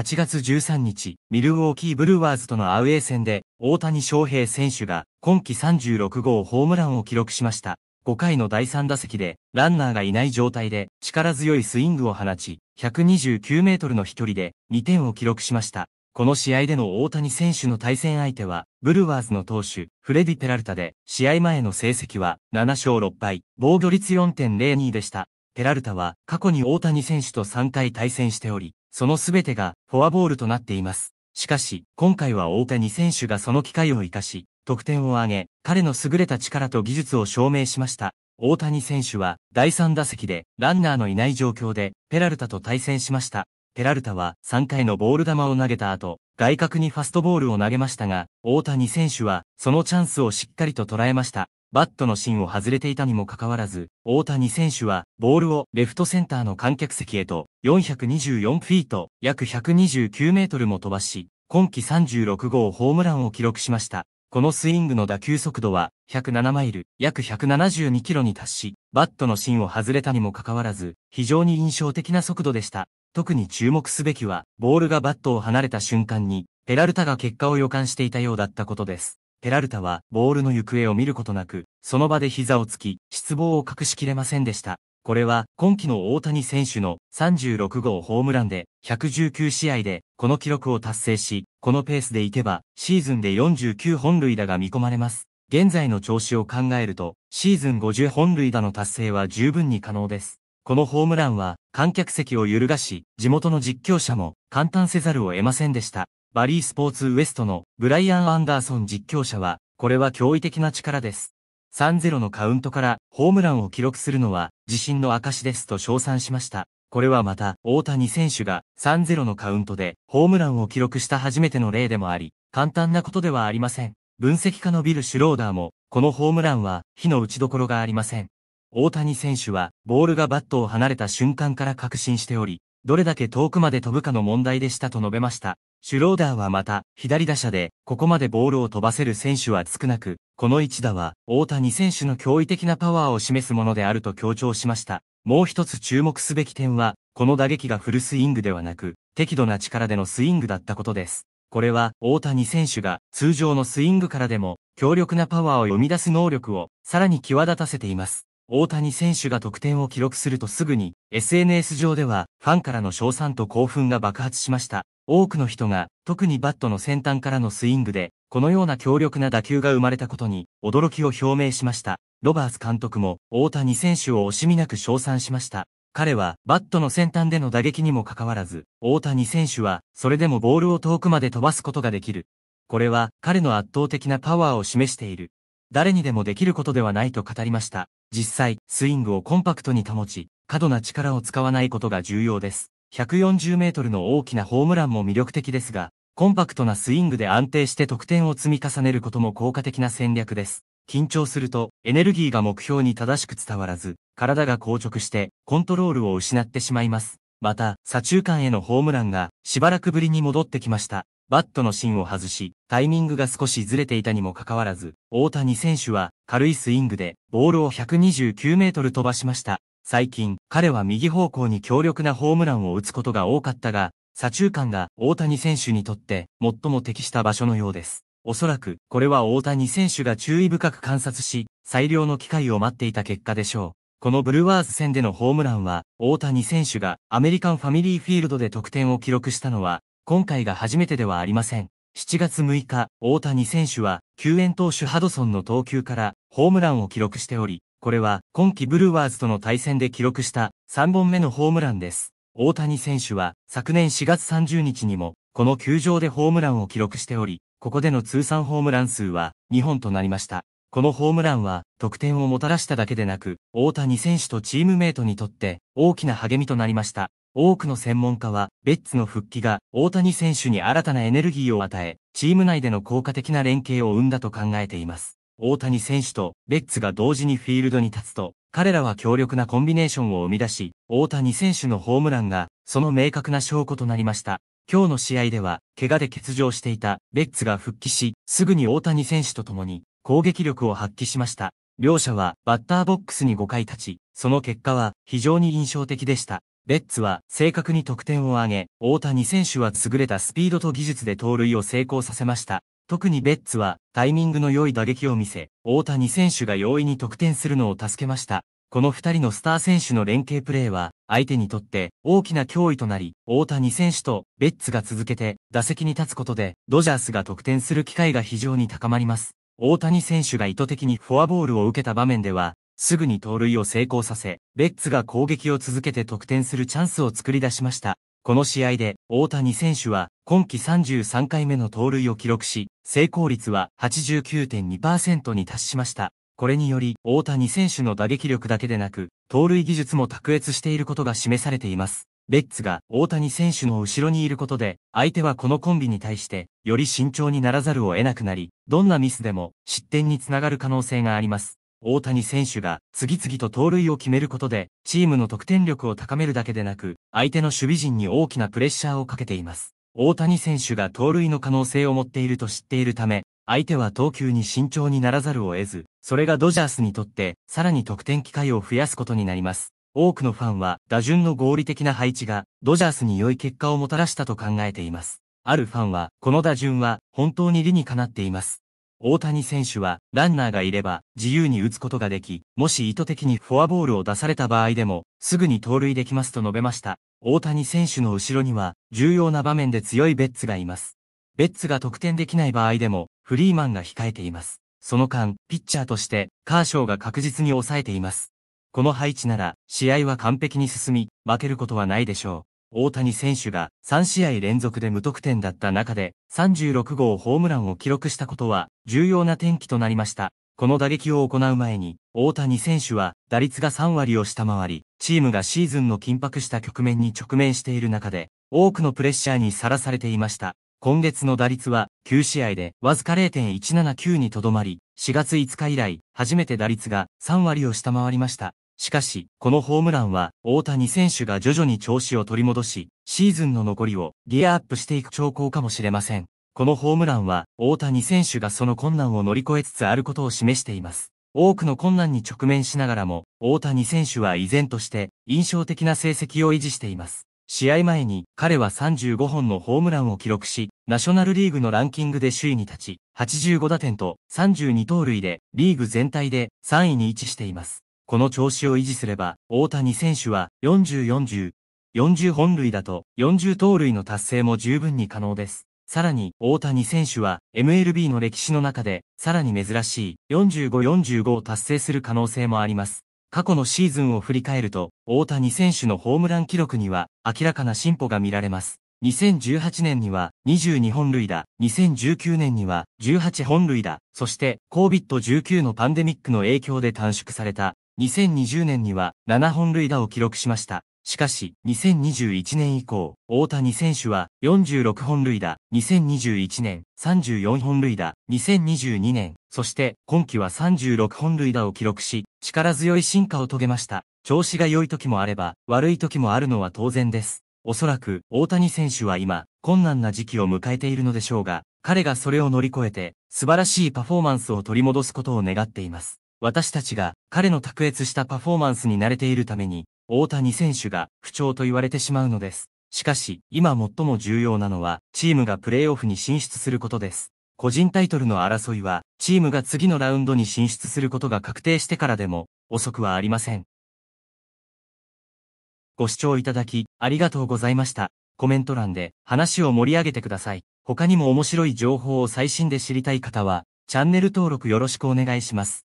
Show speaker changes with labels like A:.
A: 8月13日、ミルウォーキーブルワーズとのアウェー戦で、大谷翔平選手が今季36号ホームランを記録しました。5回の第3打席で、ランナーがいない状態で、力強いスイングを放ち、129メートルの飛距離で2点を記録しました。この試合での大谷選手の対戦相手は、ブルワーズの投手、フレディ・ペラルタで、試合前の成績は7勝6敗、防御率4.02でした。ペラルタは過去に大谷選手と3回対戦しており、その全てがフォアボールとなっています。しかし、今回は大谷選手がその機会を生かし、得点を挙げ、彼の優れた力と技術を証明しました。大谷選手は第3打席でランナーのいない状況でペラルタと対戦しました。ペラルタは3回のボール球を投げた後、外角にファストボールを投げましたが、大谷選手はそのチャンスをしっかりと捉えました。バットの芯を外れていたにもかかわらず、大谷選手は、ボールをレフトセンターの観客席へと、424フィート、約129メートルも飛ばし、今季36号ホームランを記録しました。このスイングの打球速度は、107マイル、約172キロに達し、バットの芯を外れたにもかかわらず、非常に印象的な速度でした。特に注目すべきは、ボールがバットを離れた瞬間に、ペラルタが結果を予感していたようだったことです。ペラルタはボールの行方を見ることなく、その場で膝をつき、失望を隠しきれませんでした。これは今季の大谷選手の36号ホームランで119試合でこの記録を達成し、このペースでいけばシーズンで49本塁打が見込まれます。現在の調子を考えると、シーズン50本塁打の達成は十分に可能です。このホームランは観客席を揺るがし、地元の実況者も簡単せざるを得ませんでした。バリースポーツウエストのブライアン・アンダーソン実況者は、これは驚異的な力です。3-0のカウントからホームランを記録するのは自信の証ですと称賛しました。これはまた大谷選手が3-0のカウントでホームランを記録した初めての例でもあり、簡単なことではありません。分析家のビル・シュローダーも、このホームランは火の打ちどころがありません。大谷選手はボールがバットを離れた瞬間から確信しており、どれだけ遠くまで飛ぶかの問題でしたと述べました。シュローダーはまた、左打者で、ここまでボールを飛ばせる選手は少なく、この一打は、大谷選手の驚異的なパワーを示すものであると強調しました。もう一つ注目すべき点は、この打撃がフルスイングではなく、適度な力でのスイングだったことです。これは、大谷選手が、通常のスイングからでも、強力なパワーを生み出す能力を、さらに際立たせています。大谷選手が得点を記録するとすぐに、SNS 上では、ファンからの賞賛と興奮が爆発しました。多くの人が、特にバットの先端からのスイングで、このような強力な打球が生まれたことに、驚きを表明しました。ロバース監督も、大谷選手を惜しみなく称賛しました。彼は、バットの先端での打撃にもかかわらず、大谷選手は、それでもボールを遠くまで飛ばすことができる。これは、彼の圧倒的なパワーを示している。誰にでもできることではないと語りました。実際、スイングをコンパクトに保ち、過度な力を使わないことが重要です。140メートルの大きなホームランも魅力的ですが、コンパクトなスイングで安定して得点を積み重ねることも効果的な戦略です。緊張すると、エネルギーが目標に正しく伝わらず、体が硬直して、コントロールを失ってしまいます。また、左中間へのホームランが、しばらくぶりに戻ってきました。バットの芯を外し、タイミングが少しずれていたにもかかわらず、大谷選手は軽いスイングでボールを129メートル飛ばしました。最近、彼は右方向に強力なホームランを打つことが多かったが、左中間が大谷選手にとって最も適した場所のようです。おそらく、これは大谷選手が注意深く観察し、最良の機会を待っていた結果でしょう。このブルワーズ戦でのホームランは、大谷選手がアメリカンファミリーフィールドで得点を記録したのは、今回が初めてではありません。7月6日、大谷選手は、救援投手ハドソンの投球から、ホームランを記録しており、これは、今季ブルーワーズとの対戦で記録した3本目のホームランです。大谷選手は、昨年4月30日にも、この球場でホームランを記録しており、ここでの通算ホームラン数は2本となりました。このホームランは得点をもたらしただけでなく、大谷選手とチームメイトにとって大きな励みとなりました。多くの専門家は、ベッツの復帰が大谷選手に新たなエネルギーを与え、チーム内での効果的な連携を生んだと考えています。大谷選手とベッツが同時にフィールドに立つと、彼らは強力なコンビネーションを生み出し、大谷選手のホームランが、その明確な証拠となりました。今日の試合では、怪我で欠場していたベッツが復帰し、すぐに大谷選手と共に攻撃力を発揮しました。両者はバッターボックスに5回立ち、その結果は非常に印象的でした。ベッツは正確に得点を挙げ、大谷選手は優れたスピードと技術で盗塁を成功させました。特にベッツはタイミングの良い打撃を見せ、大谷選手が容易に得点するのを助けました。この二人のスター選手の連携プレーは相手にとって大きな脅威となり、大谷選手とベッツが続けて打席に立つことで、ドジャースが得点する機会が非常に高まります。大谷選手が意図的にフォアボールを受けた場面では、すぐに盗塁を成功させ、レッツが攻撃を続けて得点するチャンスを作り出しました。この試合で、大谷選手は、今季33回目の盗塁を記録し、成功率は89.2%に達しました。これにより、大谷選手の打撃力だけでなく、盗塁技術も卓越していることが示されています。レッツが大谷選手の後ろにいることで、相手はこのコンビに対して、より慎重にならざるを得なくなり、どんなミスでも失点につながる可能性があります。大谷選手が次々と盗塁を決めることで、チームの得点力を高めるだけでなく、相手の守備陣に大きなプレッシャーをかけています。大谷選手が盗塁の可能性を持っていると知っているため、相手は投球に慎重にならざるを得ず、それがドジャースにとって、さらに得点機会を増やすことになります。多くのファンは、打順の合理的な配置が、ドジャースに良い結果をもたらしたと考えています。あるファンは、この打順は、本当に理にかなっています。大谷選手は、ランナーがいれば、自由に打つことができ、もし意図的にフォアボールを出された場合でも、すぐに盗塁できますと述べました。大谷選手の後ろには、重要な場面で強いベッツがいます。ベッツが得点できない場合でも、フリーマンが控えています。その間、ピッチャーとして、カーショーが確実に抑えています。この配置なら、試合は完璧に進み、負けることはないでしょう。大谷選手が3試合連続で無得点だった中で36号ホームランを記録したことは重要な転機となりました。この打撃を行う前に大谷選手は打率が3割を下回り、チームがシーズンの緊迫した局面に直面している中で多くのプレッシャーにさらされていました。今月の打率は9試合でわずか0.179にとどまり、4月5日以来初めて打率が3割を下回りました。しかし、このホームランは、大谷選手が徐々に調子を取り戻し、シーズンの残りをギアアップしていく兆候かもしれません。このホームランは、大谷選手がその困難を乗り越えつつあることを示しています。多くの困難に直面しながらも、大谷選手は依然として、印象的な成績を維持しています。試合前に、彼は35本のホームランを記録し、ナショナルリーグのランキングで首位に立ち、85打点と32盗塁で、リーグ全体で3位に位置しています。この調子を維持すれば、大谷選手は4040、40本塁打と40盗塁の達成も十分に可能です。さらに、大谷選手は MLB の歴史の中で、さらに珍しい4545を達成する可能性もあります。過去のシーズンを振り返ると、大谷選手のホームラン記録には明らかな進歩が見られます。2018年には22本塁打、2019年には18本塁打、そして COVID-19 のパンデミックの影響で短縮された2020年には7本塁打を記録しました。しかし、2021年以降、大谷選手は46本塁打、2021年34本塁打、2022年、そして今季は36本塁打を記録し、力強い進化を遂げました。調子が良い時もあれば、悪い時もあるのは当然です。おそらく、大谷選手は今、困難な時期を迎えているのでしょうが、彼がそれを乗り越えて、素晴らしいパフォーマンスを取り戻すことを願っています。私たちが彼の卓越したパフォーマンスに慣れているために、大谷選手が不調と言われてしまうのです。しかし、今最も重要なのは、チームがプレーオフに進出することです。個人タイトルの争いは、チームが次のラウンドに進出することが確定してからでも、遅くはありません。ご視聴いただき、ありがとうございました。コメント欄で話を盛り上げてください。他にも面白い情報を最新で知りたい方は、チャンネル登録よろしくお願いします。